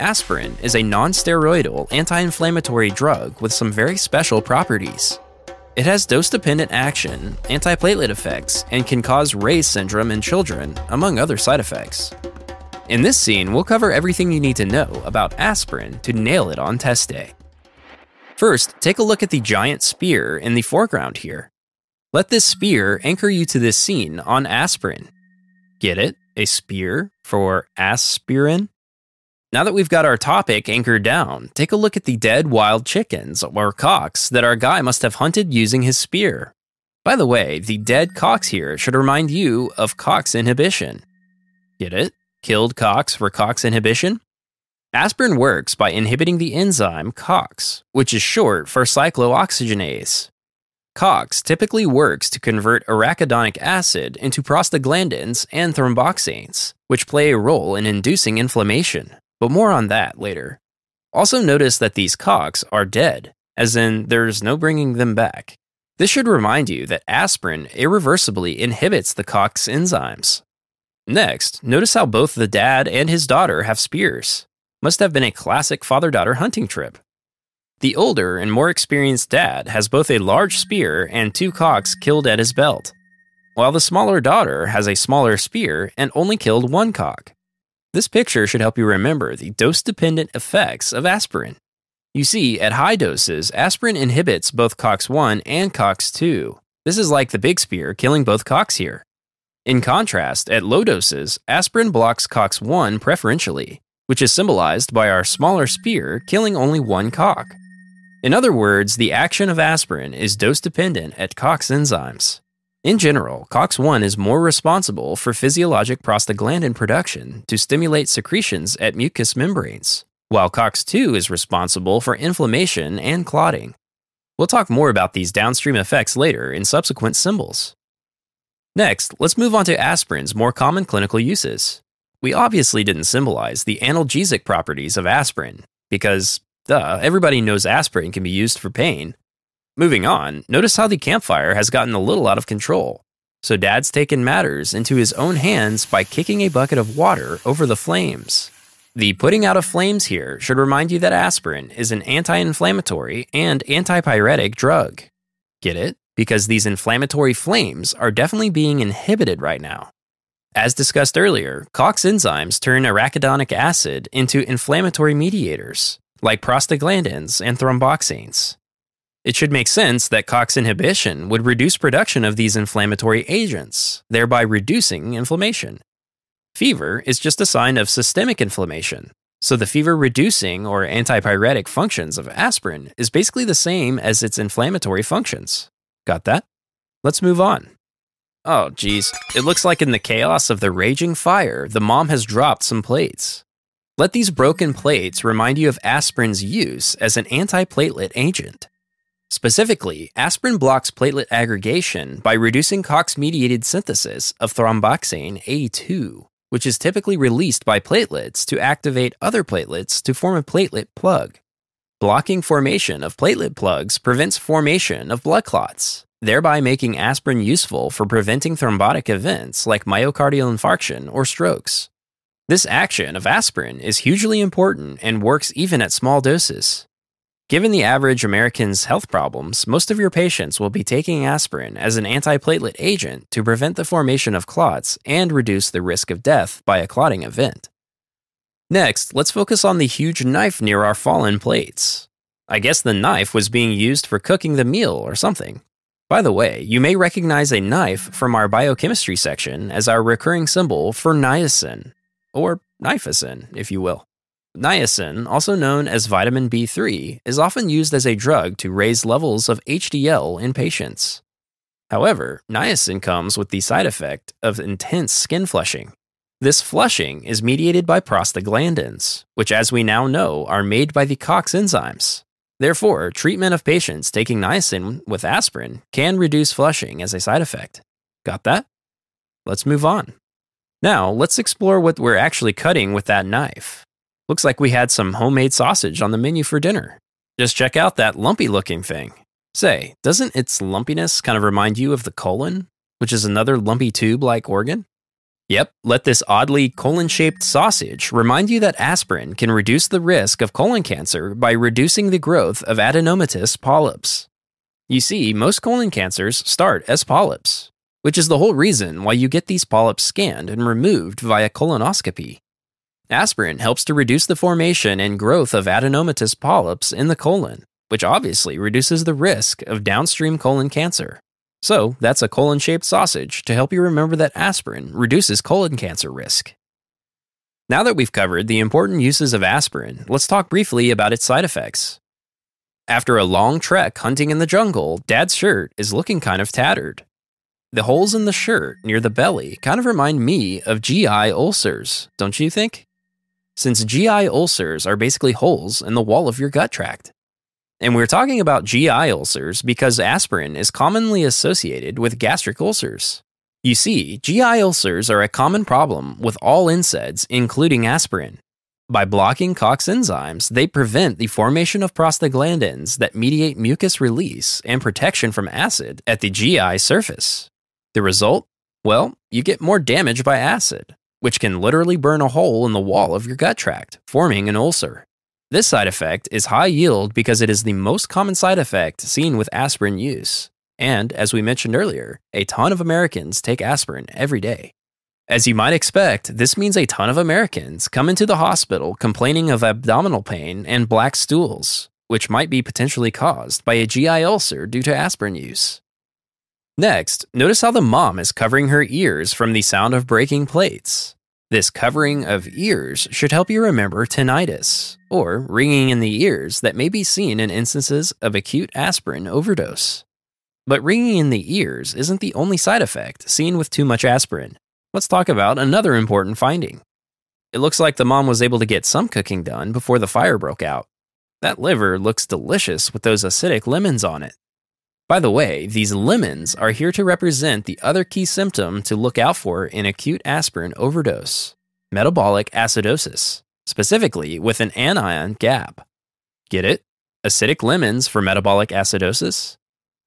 Aspirin is a non-steroidal anti-inflammatory drug with some very special properties. It has dose-dependent action, antiplatelet effects, and can cause Ray's syndrome in children, among other side effects. In this scene, we'll cover everything you need to know about aspirin to nail it on test day. First, take a look at the giant spear in the foreground here. Let this spear anchor you to this scene on aspirin. Get it? A spear for aspirin? Now that we've got our topic anchored down, take a look at the dead wild chickens, or cocks, that our guy must have hunted using his spear. By the way, the dead cocks here should remind you of Cox inhibition. Get it? Killed Cox for Cox inhibition? Aspirin works by inhibiting the enzyme COX, which is short for cyclooxygenase. COX typically works to convert arachidonic acid into prostaglandins and thromboxanes, which play a role in inducing inflammation but more on that later. Also notice that these cocks are dead, as in there's no bringing them back. This should remind you that aspirin irreversibly inhibits the cock's enzymes. Next, notice how both the dad and his daughter have spears. Must have been a classic father daughter hunting trip. The older and more experienced dad has both a large spear and two cocks killed at his belt, while the smaller daughter has a smaller spear and only killed one cock. This picture should help you remember the dose dependent effects of aspirin. You see, at high doses, aspirin inhibits both COX1 and COX2. This is like the big spear killing both COX here. In contrast, at low doses, aspirin blocks COX1 preferentially, which is symbolized by our smaller spear killing only one COX. In other words, the action of aspirin is dose dependent at COX enzymes. In general, COX1 is more responsible for physiologic prostaglandin production to stimulate secretions at mucous membranes, while COX2 is responsible for inflammation and clotting. We'll talk more about these downstream effects later in subsequent symbols. Next, let's move on to aspirin's more common clinical uses. We obviously didn't symbolize the analgesic properties of aspirin because, duh, everybody knows aspirin can be used for pain, Moving on, notice how the campfire has gotten a little out of control. So dad's taken matters into his own hands by kicking a bucket of water over the flames. The putting out of flames here should remind you that aspirin is an anti inflammatory and antipyretic drug. Get it? Because these inflammatory flames are definitely being inhibited right now. As discussed earlier, COX enzymes turn arachidonic acid into inflammatory mediators, like prostaglandins and thromboxanes. It should make sense that COX inhibition would reduce production of these inflammatory agents, thereby reducing inflammation. Fever is just a sign of systemic inflammation, so the fever reducing or antipyretic functions of aspirin is basically the same as its inflammatory functions. Got that? Let's move on. Oh, geez, it looks like in the chaos of the raging fire, the mom has dropped some plates. Let these broken plates remind you of aspirin's use as an antiplatelet agent. Specifically, aspirin blocks platelet aggregation by reducing COX mediated synthesis of thromboxane A2, which is typically released by platelets to activate other platelets to form a platelet plug. Blocking formation of platelet plugs prevents formation of blood clots, thereby making aspirin useful for preventing thrombotic events like myocardial infarction or strokes. This action of aspirin is hugely important and works even at small doses. Given the average American's health problems, most of your patients will be taking aspirin as an antiplatelet agent to prevent the formation of clots and reduce the risk of death by a clotting event. Next, let's focus on the huge knife near our fallen plates. I guess the knife was being used for cooking the meal or something. By the way, you may recognize a knife from our biochemistry section as our recurring symbol for niacin, or nifacin, if you will. Niacin, also known as vitamin B3, is often used as a drug to raise levels of HDL in patients. However, niacin comes with the side effect of intense skin flushing. This flushing is mediated by prostaglandins, which, as we now know, are made by the COX enzymes. Therefore, treatment of patients taking niacin with aspirin can reduce flushing as a side effect. Got that? Let's move on. Now, let's explore what we're actually cutting with that knife. Looks like we had some homemade sausage on the menu for dinner. Just check out that lumpy looking thing. Say, doesn't its lumpiness kind of remind you of the colon, which is another lumpy tube like organ? Yep, let this oddly colon shaped sausage remind you that aspirin can reduce the risk of colon cancer by reducing the growth of adenomatous polyps. You see, most colon cancers start as polyps, which is the whole reason why you get these polyps scanned and removed via colonoscopy. Aspirin helps to reduce the formation and growth of adenomatous polyps in the colon, which obviously reduces the risk of downstream colon cancer. So, that's a colon shaped sausage to help you remember that aspirin reduces colon cancer risk. Now that we've covered the important uses of aspirin, let's talk briefly about its side effects. After a long trek hunting in the jungle, Dad's shirt is looking kind of tattered. The holes in the shirt near the belly kind of remind me of GI ulcers, don't you think? since GI ulcers are basically holes in the wall of your gut tract. And we're talking about GI ulcers because aspirin is commonly associated with gastric ulcers. You see, GI ulcers are a common problem with all NSAIDs, including aspirin. By blocking COX enzymes, they prevent the formation of prostaglandins that mediate mucus release and protection from acid at the GI surface. The result? Well, you get more damage by acid, which can literally burn a hole in the wall of your gut tract, forming an ulcer. This side effect is high yield because it is the most common side effect seen with aspirin use. And as we mentioned earlier, a ton of Americans take aspirin every day. As you might expect, this means a ton of Americans come into the hospital complaining of abdominal pain and black stools, which might be potentially caused by a GI ulcer due to aspirin use. Next, notice how the mom is covering her ears from the sound of breaking plates. This covering of ears should help you remember tinnitus, or ringing in the ears that may be seen in instances of acute aspirin overdose. But ringing in the ears isn't the only side effect seen with too much aspirin. Let's talk about another important finding. It looks like the mom was able to get some cooking done before the fire broke out. That liver looks delicious with those acidic lemons on it. By the way, these lemons are here to represent the other key symptom to look out for in acute aspirin overdose metabolic acidosis, specifically with an anion gap. Get it? Acidic lemons for metabolic acidosis?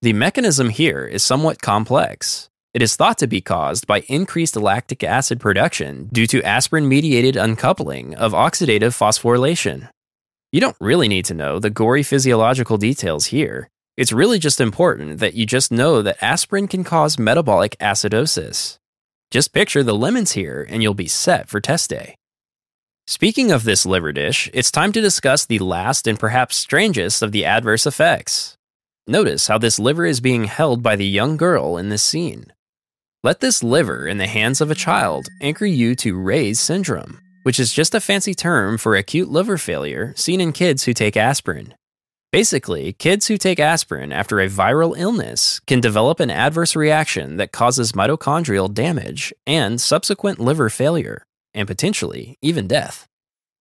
The mechanism here is somewhat complex. It is thought to be caused by increased lactic acid production due to aspirin mediated uncoupling of oxidative phosphorylation. You don't really need to know the gory physiological details here, it's really just important that you just know that aspirin can cause metabolic acidosis. Just picture the lemons here and you'll be set for test day. Speaking of this liver dish, it's time to discuss the last and perhaps strangest of the adverse effects. Notice how this liver is being held by the young girl in this scene. Let this liver in the hands of a child anchor you to Ray's syndrome, which is just a fancy term for acute liver failure seen in kids who take aspirin. Basically, kids who take aspirin after a viral illness can develop an adverse reaction that causes mitochondrial damage and subsequent liver failure, and potentially even death.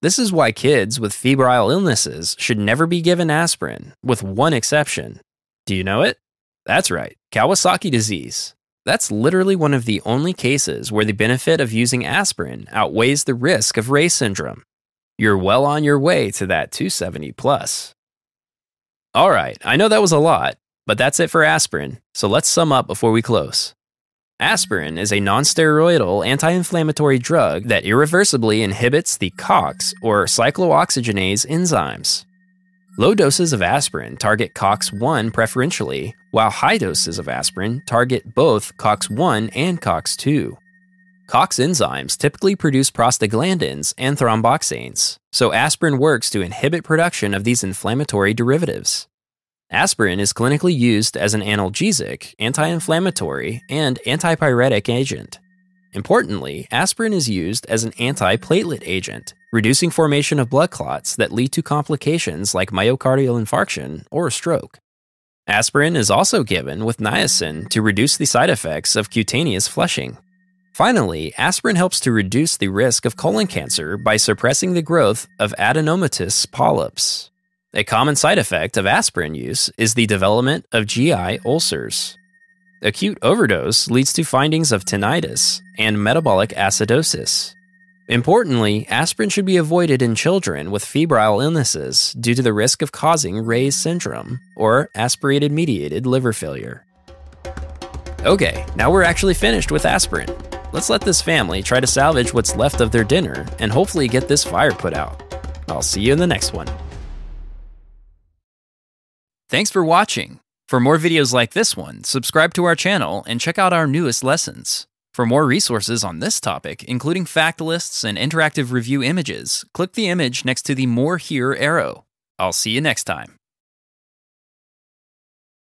This is why kids with febrile illnesses should never be given aspirin, with one exception. Do you know it? That's right, Kawasaki disease. That's literally one of the only cases where the benefit of using aspirin outweighs the risk of Ray syndrome. You're well on your way to that 270 plus. All right, I know that was a lot, but that's it for aspirin, so let's sum up before we close. Aspirin is a nonsteroidal anti-inflammatory drug that irreversibly inhibits the COX or cyclooxygenase enzymes. Low doses of aspirin target COX-1 preferentially, while high doses of aspirin target both COX-1 and COX-2. Cox enzymes typically produce prostaglandins and thromboxanes, so aspirin works to inhibit production of these inflammatory derivatives. Aspirin is clinically used as an analgesic, anti inflammatory, and antipyretic agent. Importantly, aspirin is used as an antiplatelet agent, reducing formation of blood clots that lead to complications like myocardial infarction or stroke. Aspirin is also given with niacin to reduce the side effects of cutaneous flushing. Finally, aspirin helps to reduce the risk of colon cancer by suppressing the growth of adenomatous polyps. A common side effect of aspirin use is the development of GI ulcers. Acute overdose leads to findings of tinnitus and metabolic acidosis. Importantly, aspirin should be avoided in children with febrile illnesses due to the risk of causing Ray's syndrome or aspirated mediated liver failure. Okay, now we're actually finished with aspirin. Let's let this family try to salvage what's left of their dinner and hopefully get this fire put out. I'll see you in the next one. Thanks for watching. For more videos like this one, subscribe to our channel and check out our newest lessons. For more resources on this topic, including fact lists and interactive review images, click the image next to the More Here arrow. I'll see you next time.